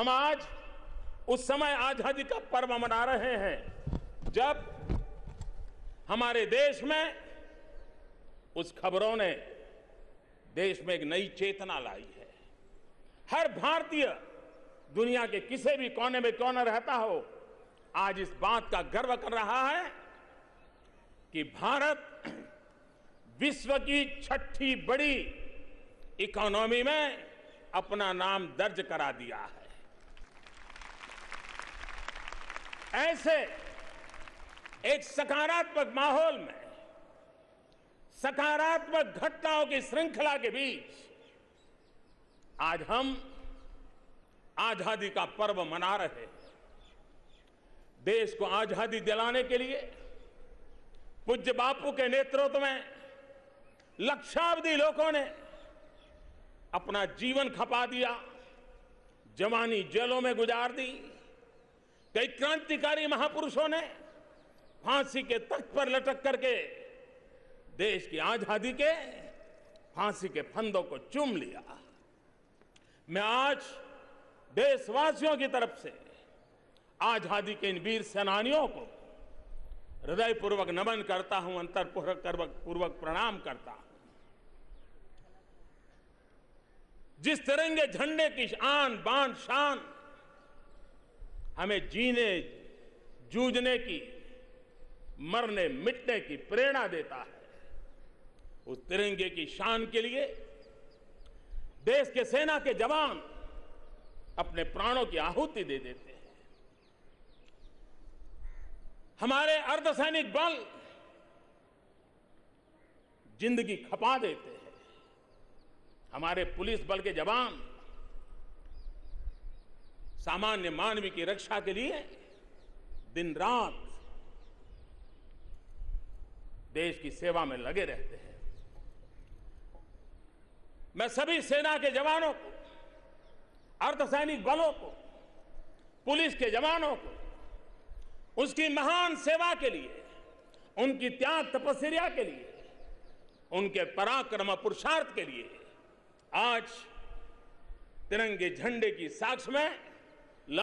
हम आज उस समय आजादी का पर्व मना रहे हैं जब हमारे देश में उस खबरों ने देश में एक नई चेतना लाई है हर भारतीय दुनिया के किसी भी कोने में क्यों न रहता हो आज इस बात का गर्व कर रहा है कि भारत विश्व की छठी बड़ी इकोनॉमी में अपना नाम दर्ज करा दिया है ऐसे एक सकारात्मक माहौल में सकारात्मक घटनाओं की श्रृंखला के बीच आज हम आजादी का पर्व मना रहे हैं देश को आजादी दिलाने के लिए पूज्य बापू के नेतृत्व में लक्षावधि लोगों ने अपना जीवन खपा दिया जवानी जेलों में गुजार दी कई क्रांतिकारी महापुरुषों ने फांसी के तख्त पर लटक करके देश की आजादी के फांसी के फंदों को चूम लिया मैं आज देशवासियों की तरफ से आजादी के इन वीर सेनानियों को हृदयपूर्वक नमन करता हूं अंतरपूर्वक पूर्वक प्रणाम करता हूं जिस तिरंगे झंडे की आन बान शान हमें जीने जूझने की मरने मिटने की प्रेरणा देता है उस तिरंगे की शान के लिए देश के सेना के जवान अपने प्राणों की आहुति दे देते हैं हमारे अर्धसैनिक बल जिंदगी खपा देते हैं हमारे पुलिस बल के जवान सामान्य मानव की रक्षा के लिए दिन रात देश की सेवा में लगे रहते हैं मैं सभी सेना के जवानों को अर्धसैनिक बलों को पुलिस के जवानों को उसकी महान सेवा के लिए उनकी त्याग तपस्या के लिए उनके पराक्रम पुरुषार्थ के लिए आज तिरंगे झंडे की साक्ष में